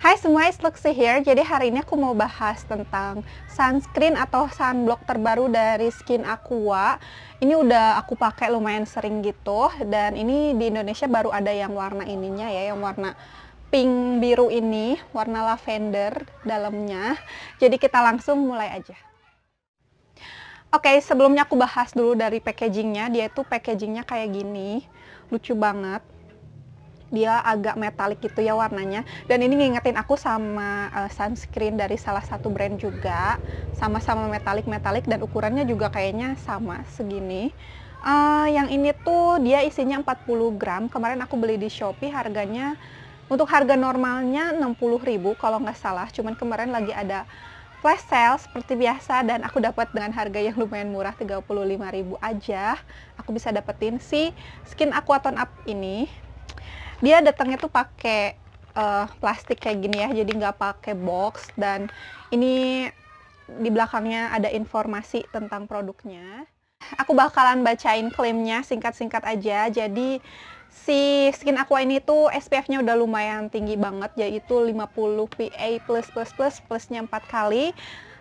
Hai semua, it's Luxi here. Jadi hari ini aku mau bahas tentang sunscreen atau sunblock terbaru dari Skin Aqua. Ini udah aku pakai lumayan sering gitu dan ini di Indonesia baru ada yang warna ininya ya, yang warna pink biru ini, warna lavender dalamnya. Jadi kita langsung mulai aja. Oke, sebelumnya aku bahas dulu dari packagingnya. Dia itu packagingnya kayak gini, lucu banget dia agak metalik gitu ya warnanya dan ini ngingetin aku sama uh, sunscreen dari salah satu brand juga sama-sama metalik metalik dan ukurannya juga kayaknya sama segini uh, yang ini tuh dia isinya 40 gram kemarin aku beli di Shopee harganya untuk harga normalnya 60.000 kalau nggak salah cuman kemarin lagi ada flash sale seperti biasa dan aku dapat dengan harga yang lumayan murah 35.000 aja aku bisa dapetin si skin Aquaton Up ini dia datangnya tuh pakai uh, plastik kayak gini ya, jadi nggak pakai box dan ini di belakangnya ada informasi tentang produknya. Aku bakalan bacain klaimnya singkat-singkat aja. Jadi si skin aqua ini tuh SPF-nya udah lumayan tinggi banget yaitu 50 PA++++ plusnya 4 kali.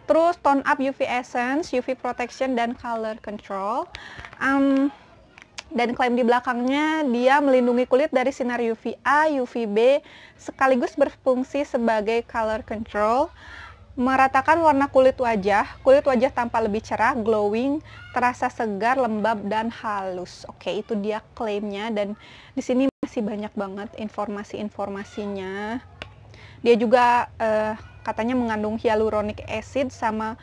Terus tone up UV essence, UV protection dan color control. Um, dan klaim di belakangnya dia melindungi kulit dari sinar UVA, UVB sekaligus berfungsi sebagai color control meratakan warna kulit wajah, kulit wajah tampak lebih cerah, glowing, terasa segar, lembab, dan halus. Oke, itu dia klaimnya dan di sini masih banyak banget informasi-informasinya. Dia juga eh, katanya mengandung hyaluronic acid sama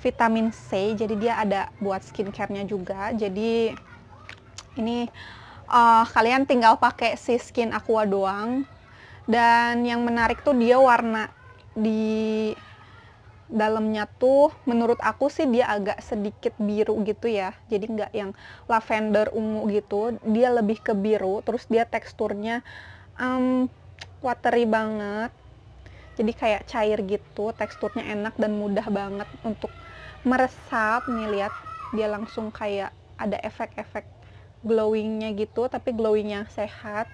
vitamin C, jadi dia ada buat skincare-nya juga. Jadi ini uh, kalian tinggal pakai si skin aqua doang. Dan yang menarik tuh dia warna di dalamnya tuh menurut aku sih dia agak sedikit biru gitu ya jadi nggak yang lavender ungu gitu dia lebih ke biru terus dia teksturnya um, watery banget jadi kayak cair gitu teksturnya enak dan mudah banget untuk meresap nih lihat dia langsung kayak ada efek-efek glowingnya gitu tapi glowingnya sehat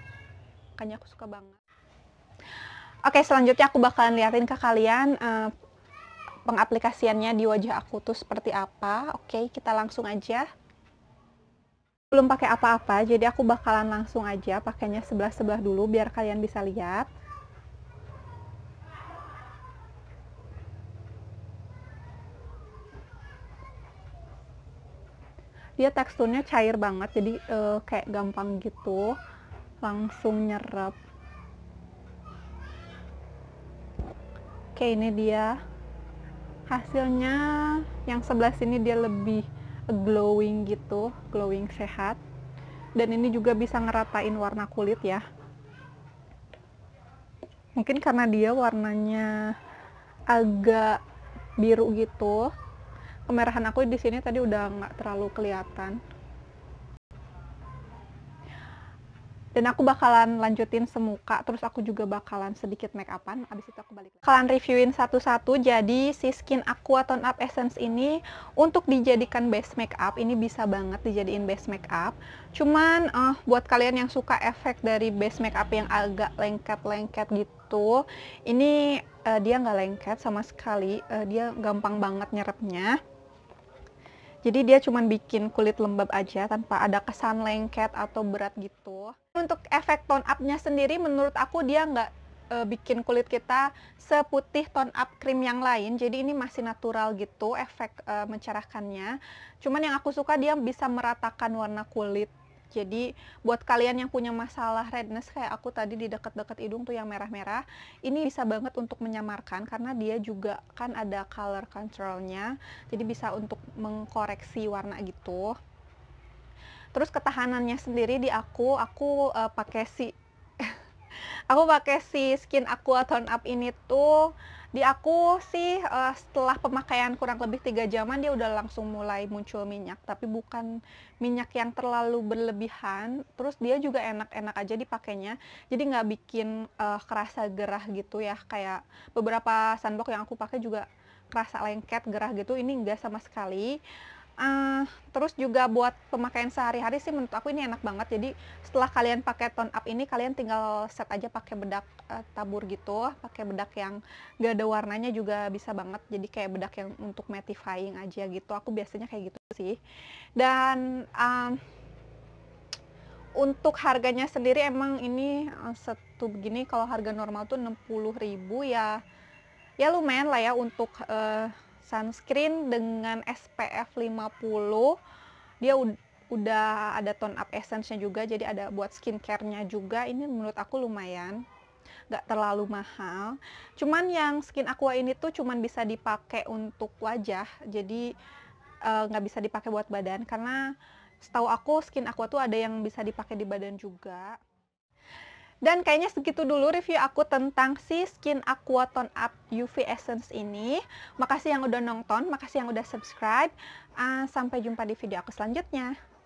makanya aku suka banget oke selanjutnya aku bakalan liatin ke kalian uh, pengaplikasiannya di wajah aku tuh seperti apa oke kita langsung aja belum pakai apa-apa jadi aku bakalan langsung aja pakainya sebelah-sebelah dulu biar kalian bisa lihat dia teksturnya cair banget jadi uh, kayak gampang gitu langsung nyerap oke ini dia hasilnya yang sebelah sini dia lebih glowing gitu glowing sehat dan ini juga bisa ngeratain warna kulit ya mungkin karena dia warnanya agak biru gitu kemerahan aku di sini tadi udah nggak terlalu kelihatan. Dan aku bakalan lanjutin semuka, terus aku juga bakalan sedikit make upan, abis itu aku balik. Kalian reviewin satu-satu, jadi si skin Aqua Tone Up Essence ini untuk dijadikan base make up, ini bisa banget dijadiin base make up. Cuman uh, buat kalian yang suka efek dari base make up yang agak lengket-lengket gitu, ini uh, dia nggak lengket sama sekali, uh, dia gampang banget nyerapnya. Jadi dia cuma bikin kulit lembab aja tanpa ada kesan lengket atau berat gitu. Untuk efek tone up-nya sendiri menurut aku dia nggak e, bikin kulit kita seputih tone up krim yang lain. Jadi ini masih natural gitu efek e, mencerahkannya. Cuman yang aku suka dia bisa meratakan warna kulit jadi buat kalian yang punya masalah redness kayak aku tadi di dekat-dekat hidung tuh yang merah-merah, ini bisa banget untuk menyamarkan karena dia juga kan ada color controlnya, jadi bisa untuk mengkoreksi warna gitu. Terus ketahanannya sendiri di aku, aku uh, pakai si aku pakai si skin aqua tone up ini tuh di aku sih uh, setelah pemakaian kurang lebih tiga jaman dia udah langsung mulai muncul minyak, tapi bukan minyak yang terlalu berlebihan. Terus dia juga enak-enak aja dipakainya, jadi nggak bikin uh, kerasa gerah gitu ya. Kayak beberapa sunblock yang aku pakai juga kerasa lengket gerah gitu. Ini enggak sama sekali uh, terus juga buat pemakaian sehari-hari sih menurut aku ini enak banget jadi setelah kalian pakai tone up ini kalian tinggal set aja pakai bedak uh, tabur gitu pakai bedak yang gak ada warnanya juga bisa banget jadi kayak bedak yang untuk mattifying aja gitu aku biasanya kayak gitu sih dan um, untuk harganya sendiri emang ini satu begini kalau harga normal tuh 60.000 ya ya lumayan lah ya untuk uh, sunscreen dengan SPF 50 dia udah ada tone up essence-nya juga jadi ada buat skincare-nya juga ini menurut aku lumayan gak terlalu mahal cuman yang skin aqua ini tuh cuman bisa dipakai untuk wajah jadi uh, eh, gak bisa dipakai buat badan karena setahu aku skin aqua tuh ada yang bisa dipakai di badan juga dan kayaknya segitu dulu review aku tentang si Skin Aqua Tone Up UV Essence ini. Makasih yang udah nonton, makasih yang udah subscribe. Uh, sampai jumpa di video aku selanjutnya.